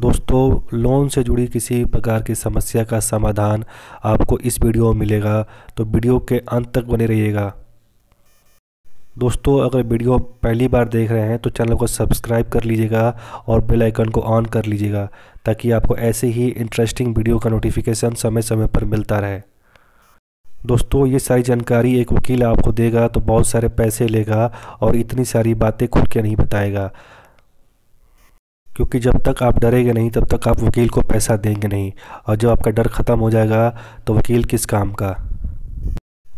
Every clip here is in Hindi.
दोस्तों लोन से जुड़ी किसी प्रकार की समस्या का समाधान आपको इस वीडियो में मिलेगा तो वीडियो के अंत तक बने रहिएगा दोस्तों अगर वीडियो पहली बार देख रहे हैं तो चैनल को सब्सक्राइब कर लीजिएगा और बेल आइकन को ऑन कर लीजिएगा ताकि आपको ऐसे ही इंटरेस्टिंग वीडियो का नोटिफिकेशन समय समय पर मिलता रहे दोस्तों ये सारी जानकारी एक वकील आपको देगा तो बहुत सारे पैसे लेगा और इतनी सारी बातें खुल के नहीं बताएगा क्योंकि जब तक आप डरेंगे नहीं तब तक आप वकील को पैसा देंगे नहीं और जब आपका डर ख़त्म हो जाएगा तो वकील किस काम का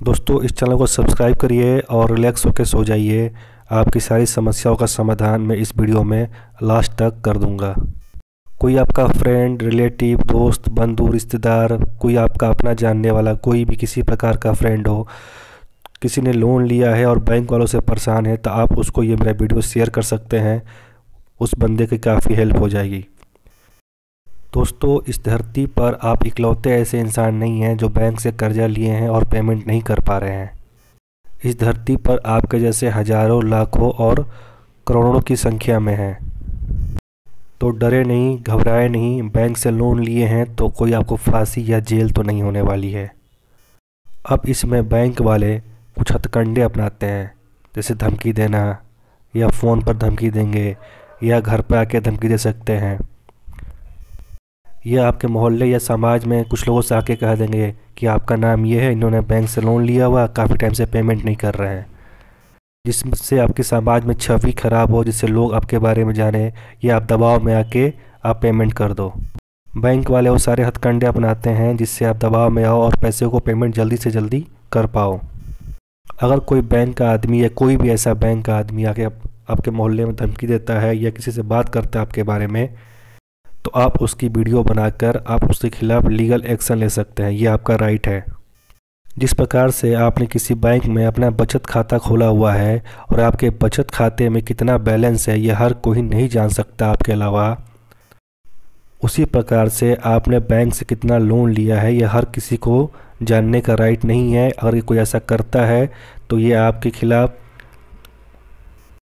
दोस्तों इस चैनल को सब्सक्राइब करिए और रिलैक्स होकर सो जाइए आपकी सारी समस्याओं का समाधान मैं इस वीडियो में लास्ट तक कर दूंगा कोई आपका फ्रेंड रिलेटिव दोस्त बंधु रिश्तेदार कोई आपका अपना जानने वाला कोई भी किसी प्रकार का फ्रेंड हो किसी ने लोन लिया है और बैंक वालों से परेशान है तो आप उसको ये मेरा वीडियो शेयर कर सकते हैं उस बंदे की काफ़ी हेल्प हो जाएगी दोस्तों इस धरती पर आप इकलौते ऐसे इंसान नहीं हैं जो बैंक से कर्जा लिए हैं और पेमेंट नहीं कर पा रहे हैं इस धरती पर आपके जैसे हजारों लाखों और करोड़ों की संख्या में हैं तो डरे नहीं घबराए नहीं बैंक से लोन लिए हैं तो कोई आपको फांसी या जेल तो नहीं होने वाली है अब इसमें बैंक वाले कुछ हथकंडे अपनाते हैं जैसे धमकी देना या फ़ोन पर धमकी देंगे या घर पर आके धमकी दे सकते हैं या आपके मोहल्ले या समाज में कुछ लोगों से आके कह देंगे कि आपका नाम ये है इन्होंने बैंक से लोन लिया हुआ काफ़ी टाइम से पेमेंट नहीं कर रहे हैं जिससे आपके समाज में छवि खराब हो जिससे लोग आपके बारे में जाने या आप दबाव में आके आप पेमेंट कर दो बैंक वाले वो सारे हथकंडे अपनाते हैं जिससे आप दबाव में आओ और पैसे को पेमेंट जल्दी से जल्दी कर पाओ अगर कोई बैंक का आदमी या कोई भी ऐसा बैंक का आदमी आके आपके मोहल्ले में धमकी देता है या किसी से बात करता है आपके बारे में तो आप उसकी वीडियो बनाकर आप उसके खिलाफ लीगल एक्शन ले सकते हैं ये आपका राइट है जिस प्रकार से आपने किसी बैंक में अपना बचत खाता खोला हुआ है और आपके बचत खाते में कितना बैलेंस है यह हर कोई नहीं जान सकता आपके अलावा उसी प्रकार से आपने बैंक से कितना लोन लिया है यह हर किसी को जानने का राइट नहीं है अगर कोई ऐसा करता है तो ये आपके खिलाफ़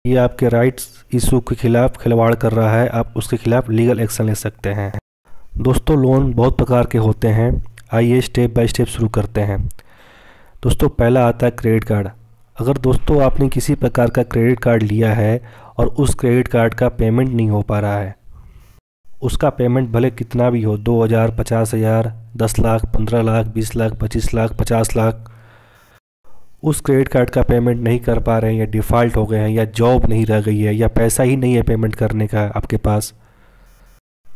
ये आपके राइट्स इशू के खिलाफ खिलवाड़ कर रहा है आप उसके खिलाफ लीगल एक्शन ले सकते हैं दोस्तों लोन बहुत प्रकार के होते हैं आइए स्टेप बाय स्टेप शुरू करते हैं दोस्तों पहला आता है क्रेडिट कार्ड अगर दोस्तों आपने किसी प्रकार का क्रेडिट कार्ड लिया है और उस क्रेडिट कार्ड का पेमेंट नहीं हो पा रहा है उसका पेमेंट भले कितना भी हो दो हज़ार पचास हज़ार दस लाख पंद्रह लाख बीस लाख पच्चीस लाख पचास लाख उस क्रेडिट कार्ड का पेमेंट नहीं कर पा रहे हैं या डिफ़ॉल्ट हो गए हैं या जॉब नहीं रह गई है या पैसा ही नहीं है पेमेंट करने का आपके पास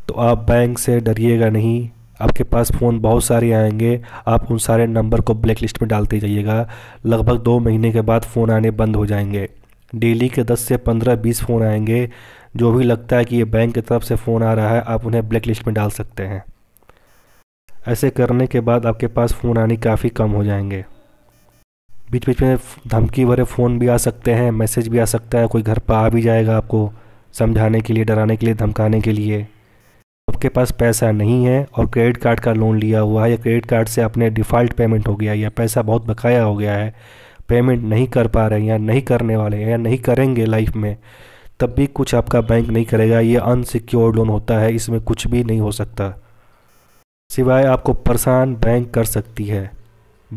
तो आप बैंक से डरिएगा नहीं आपके पास फ़ोन बहुत सारे आएंगे आप उन सारे नंबर को ब्लैक लिस्ट में डालते जाइएगा लगभग दो महीने के बाद फ़ोन आने बंद हो जाएंगे डेली के 10 से 15 20 फ़ोन आएंगे जो भी लगता है कि ये बैंक की तरफ से फ़ोन आ रहा है आप उन्हें ब्लैक लिस्ट में डाल सकते हैं ऐसे करने के बाद आपके पास फ़ोन आने काफ़ी कम हो जाएंगे बीच बीच में धमकी भरे फ़ोन भी आ सकते हैं मैसेज भी आ सकता है कोई घर पर आ भी जाएगा आपको समझाने के लिए डराने के लिए धमकाने के लिए आपके पास पैसा नहीं है और क्रेडिट कार्ड का लोन लिया हुआ है या क्रेडिट कार्ड से आपने डिफ़ॉल्ट पेमेंट हो गया या पैसा बहुत बकाया हो गया है पेमेंट नहीं कर पा रहे हैं या नहीं करने वाले हैं या नहीं करेंगे लाइफ में तब भी कुछ आपका बैंक नहीं करेगा ये अनसिक्योर्ड लोन होता है इसमें कुछ भी नहीं हो सकता सिवाय आपको परेशान बैंक कर सकती है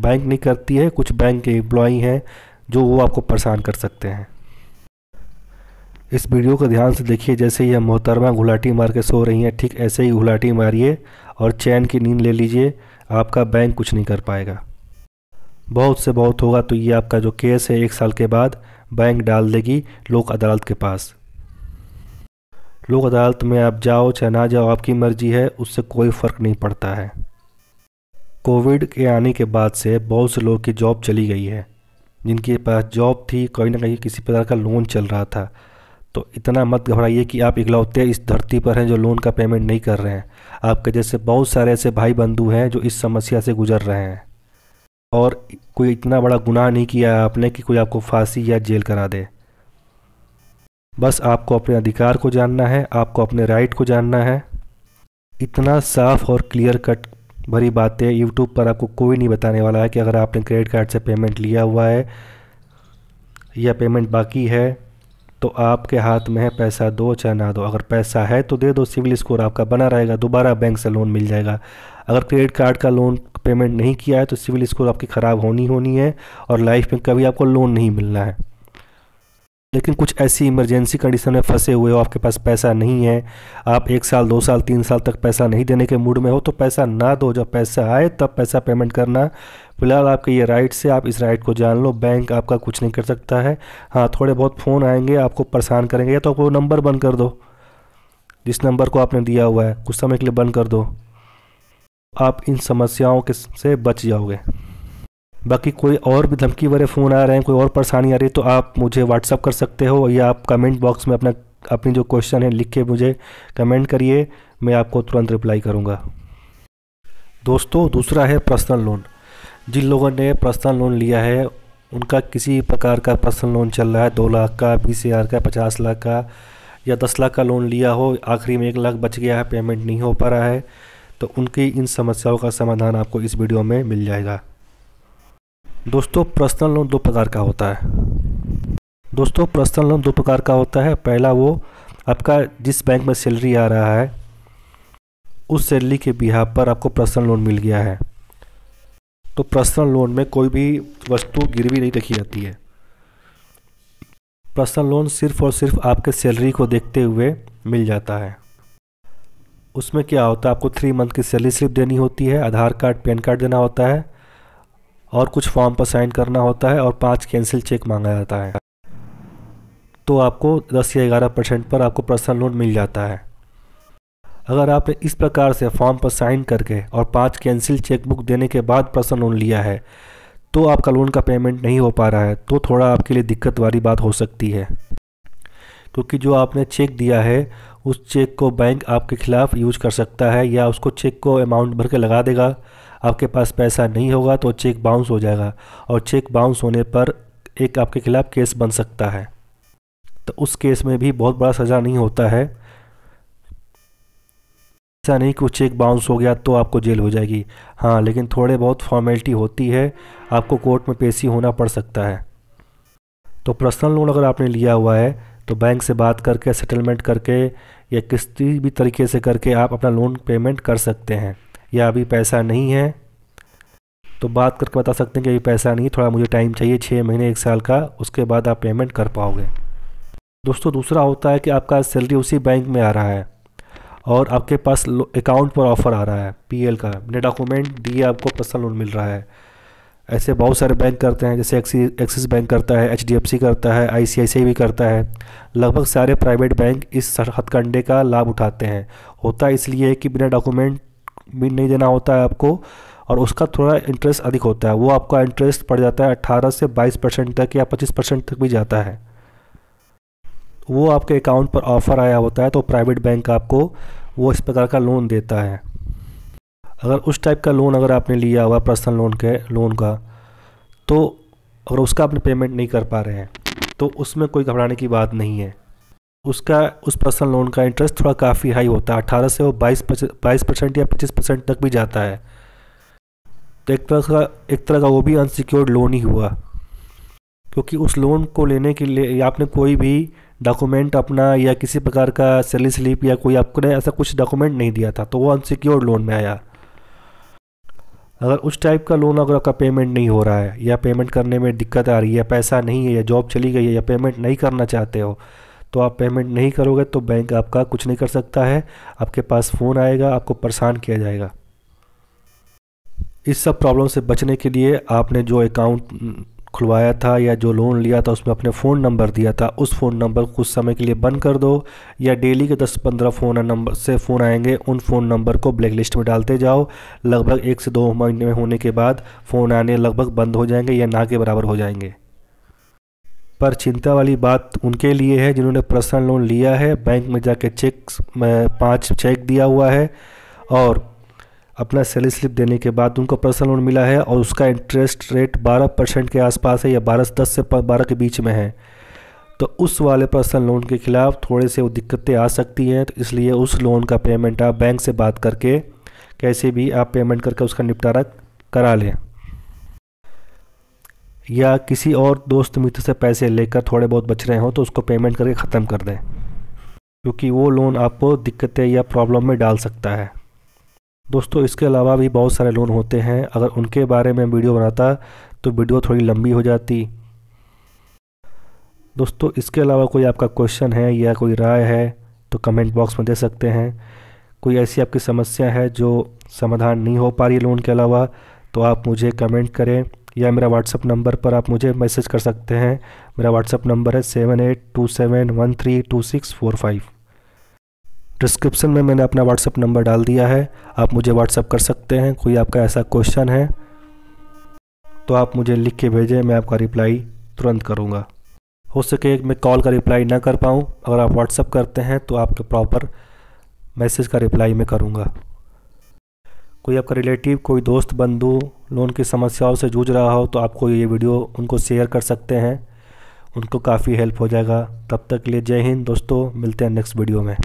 बैंक नहीं करती है कुछ बैंक के एम्प्लॉई हैं जो वो आपको परेशान कर सकते हैं इस वीडियो को ध्यान से देखिए जैसे ही हम मोहतरमा घुलाटी मार के सो रही हैं ठीक ऐसे ही घुलाटी मारिए और चैन की नींद ले लीजिए आपका बैंक कुछ नहीं कर पाएगा बहुत से बहुत होगा तो ये आपका जो केस है एक साल के बाद बैंक डाल देगी लोक अदालत के पास लोक अदालत में आप जाओ चाहे ना जाओ आपकी मर्जी है उससे कोई फ़र्क नहीं पड़ता है कोविड के आने के बाद से बहुत से लोग की जॉब चली गई है जिनके पास जॉब थी कहीं ना कहीं किसी प्रकार का लोन चल रहा था तो इतना मत घबराइए कि आप इकलौते इस धरती पर हैं जो लोन का पेमेंट नहीं कर रहे हैं आपके जैसे बहुत सारे ऐसे भाई बंधु हैं जो इस समस्या से गुजर रहे हैं और कोई इतना बड़ा गुनाह नहीं किया आपने कि कोई आपको फांसी या जेल करा दे बस आपको अपने अधिकार को जानना है आपको अपने राइट को जानना है इतना साफ और क्लियर कट भरी बात है यूट्यूब पर आपको कोई नहीं बताने वाला है कि अगर आपने क्रेडिट कार्ड से पेमेंट लिया हुआ है या पेमेंट बाकी है तो आपके हाथ में है पैसा दो चाहे ना दो अगर पैसा है तो दे दो सिविल स्कोर आपका बना रहेगा दोबारा बैंक से लोन मिल जाएगा अगर क्रेडिट कार्ड का लोन पेमेंट नहीं किया है तो सिविल स्कोर आपकी ख़राब होनी होनी है और लाइफ में कभी आपको लोन नहीं मिलना है लेकिन कुछ ऐसी इमरजेंसी कंडीशन में फंसे हुए हो आपके पास पैसा नहीं है आप एक साल दो साल तीन साल तक पैसा नहीं देने के मूड में हो तो पैसा ना दो जब पैसा आए तब पैसा पेमेंट करना फिलहाल आपके ये राइट से आप इस राइट को जान लो बैंक आपका कुछ नहीं कर सकता है हाँ थोड़े बहुत फ़ोन आएंगे आपको परेशान करेंगे या तो आपको नंबर बंद कर दो जिस नंबर को आपने दिया हुआ है कुछ समय के लिए बंद कर दो आप इन समस्याओं के से बच जाओगे बाकी कोई और भी धमकी वाले फ़ोन आ रहे हैं कोई और परेशानी आ रही है तो आप मुझे व्हाट्सअप कर सकते हो या आप कमेंट बॉक्स में अपना अपनी जो क्वेश्चन है लिख के मुझे कमेंट करिए मैं आपको तुरंत रिप्लाई करूँगा दोस्तों दूसरा है पर्सनल लोन जिन लोगों ने पर्सनल लोन लिया है उनका किसी प्रकार का पर्सनल लोन चल रहा है दो लाख का बीस हज़ार का पचास लाख का या दस लाख का लोन लिया हो आखिरी में एक लाख बच गया है पेमेंट नहीं हो पा रहा है तो उनकी इन समस्याओं का समाधान आपको इस वीडियो में मिल जाएगा दोस्तों पर्सनल लोन दो प्रकार का होता है दोस्तों पर्सनल लोन दो प्रकार का होता है पहला वो आपका जिस बैंक में सैलरी आ रहा है उस सैलरी के बिहार पर आपको पर्सनल लोन मिल गया है तो पर्सनल लोन में कोई भी वस्तु गिरवी नहीं रखी जाती है पर्सनल लोन सिर्फ और सिर्फ आपके सैलरी को देखते हुए मिल जाता है उसमें क्या होता है आपको थ्री मंथ की सैलरी स्लिप देनी होती है आधार कार्ड पैन कार्ड देना होता है और कुछ फॉर्म पर साइन करना होता है और पाँच कैंसिल चेक मांगा जाता है तो आपको दस या ग्यारह परसेंट पर आपको पर्सनल लोन मिल जाता है अगर आपने इस प्रकार से फॉर्म पर साइन करके और पाँच कैंसिल चेकबुक देने के बाद पर्सनल लोन लिया है तो आपका लोन का पेमेंट नहीं हो पा रहा है तो थोड़ा आपके लिए दिक्कत वाली बात हो सकती है क्योंकि जो आपने चेक दिया है उस चेक को बैंक आपके खिलाफ यूज कर सकता है या उसको चेक को अमाउंट भर के लगा देगा आपके पास पैसा नहीं होगा तो चेक बाउंस हो जाएगा और चेक बाउंस होने पर एक आपके खिलाफ केस बन सकता है तो उस केस में भी बहुत बड़ा सज़ा नहीं होता है ऐसा नहीं कि वो चेक बाउंस हो गया तो आपको जेल हो जाएगी हाँ लेकिन थोड़े बहुत फॉर्मेलिटी होती है आपको कोर्ट में पेशी होना पड़ सकता है तो पर्सनल लोन अगर आपने लिया हुआ है तो बैंक से बात करके सेटलमेंट करके या किसी भी तरीके से करके आप अपना लोन पेमेंट कर सकते हैं या अभी पैसा नहीं है तो बात करके बता सकते हैं कि अभी पैसा नहीं थोड़ा मुझे टाइम चाहिए छः महीने एक साल का उसके बाद आप पेमेंट कर पाओगे दोस्तों दूसरा होता है कि आपका सैलरी उसी बैंक में आ रहा है और आपके पास अकाउंट पर ऑफ़र आ रहा है पीएल का अपने डॉक्यूमेंट दिए आपको पर्सनल लोन मिल रहा है ऐसे बहुत सारे बैंक करते हैं जैसे एक्सिस बैंक करता है एच करता है आई भी करता है लगभग सारे प्राइवेट बैंक इस हथकंडे का लाभ उठाते हैं होता इसलिए कि बिना डॉक्यूमेंट भी नहीं देना होता है आपको और उसका थोड़ा इंटरेस्ट अधिक होता है वो आपका इंटरेस्ट पड़ जाता है अट्ठारह से बाईस परसेंट तक या पच्चीस परसेंट तक भी जाता है वो आपके अकाउंट पर ऑफ़र आया होता है तो प्राइवेट बैंक आपको वो इस प्रकार का लोन देता है अगर उस टाइप का लोन अगर आपने लिया हुआ पर्सनल लोन के लोन का तो अगर उसका आपने पेमेंट नहीं कर पा रहे हैं तो उसमें कोई घबराने की बात नहीं है उसका उस पर्सनल लोन का इंटरेस्ट थोड़ा काफ़ी हाई होता है अठारह से वो बाईस बाईस परसेंट या पच्चीस परसेंट तक भी जाता है तो एक तरह का एक तरह का वो भी अनसिक्योर्ड लोन ही हुआ क्योंकि उस लोन को लेने के लिए आपने कोई भी डॉक्यूमेंट अपना या किसी प्रकार का सैलरी स्लिप या कोई आपने ऐसा कुछ डॉक्यूमेंट नहीं दिया था तो वो अनसिक्योर्ड लोन में आया अगर उस टाइप का लोन अगर आपका पेमेंट नहीं हो रहा है या पेमेंट करने में दिक्कत आ रही है पैसा नहीं है या जॉब चली गई है या पेमेंट नहीं करना चाहते हो तो आप पेमेंट नहीं करोगे तो बैंक आपका कुछ नहीं कर सकता है आपके पास फ़ोन आएगा आपको परेशान किया जाएगा इस सब प्रॉब्लम से बचने के लिए आपने जो अकाउंट खुलवाया था या जो लोन लिया था उसमें अपने फ़ोन नंबर दिया था उस फ़ोन नंबर को कुछ समय के लिए बंद कर दो या डेली के 10-15 फ़ोन नंबर से फ़ोन आएंगे उन फ़ोन नंबर को ब्लैक लिस्ट में डालते जाओ लगभग एक से दो महीने में होने के बाद फ़ोन आने लगभग बंद हो जाएंगे या ना के बराबर हो जाएंगे पर चिंता वाली बात उनके लिए है जिन्होंने पर्सनल लोन लिया है बैंक में जाके चेक पाँच चेक दिया हुआ है और अपना सेल स्लिप देने के बाद उनको पर्सनल लोन मिला है और उसका इंटरेस्ट रेट 12 परसेंट के आसपास है या 12 दस से 12 के बीच में है तो उस वाले पर्सनल लोन के खिलाफ थोड़े से वो दिक्कतें आ सकती हैं तो इसलिए उस लोन का पेमेंट आप बैंक से बात करके कैसे भी आप पेमेंट करके उसका निपटारा करा लें या किसी और दोस्त मित्र से पैसे लेकर थोड़े बहुत बच रहे हों तो उसको पेमेंट करके ख़त्म कर दें क्योंकि वो लोन आपको दिक्कतें या प्रॉब्लम में डाल सकता है दोस्तों इसके अलावा भी बहुत सारे लोन होते हैं अगर उनके बारे में वीडियो बनाता तो वीडियो थोड़ी लंबी हो जाती दोस्तों इसके अलावा कोई आपका क्वेश्चन है या कोई राय है तो कमेंट बॉक्स में दे सकते हैं कोई ऐसी आपकी समस्या है जो समाधान नहीं हो पा रही लोन के अलावा तो आप मुझे कमेंट करें या मेरा व्हाट्सअप नंबर पर आप मुझे मैसेज कर सकते हैं मेरा व्हाट्सअप नंबर है seven eight two seven one three two six four five description में मैंने अपना व्हाट्सअप नंबर डाल दिया है आप मुझे व्हाट्सअप कर सकते हैं कोई आपका ऐसा क्वेश्चन है तो आप मुझे लिख के भेजें मैं आपका रिप्लाई तुरंत करूँगा हो सके मैं कॉल का रिप्लाई ना कर पाऊँ अगर आप व्हाट्सअप करते हैं तो आपके प्रॉपर मैसेज का रिप्लाई मैं करूँगा कोई आपका रिलेटिव कोई दोस्त बंधु लोन की समस्याओं से जूझ रहा हो तो आपको ये वीडियो उनको शेयर कर सकते हैं उनको काफ़ी हेल्प हो जाएगा तब तक के लिए जय हिंद दोस्तों मिलते हैं नेक्स्ट वीडियो में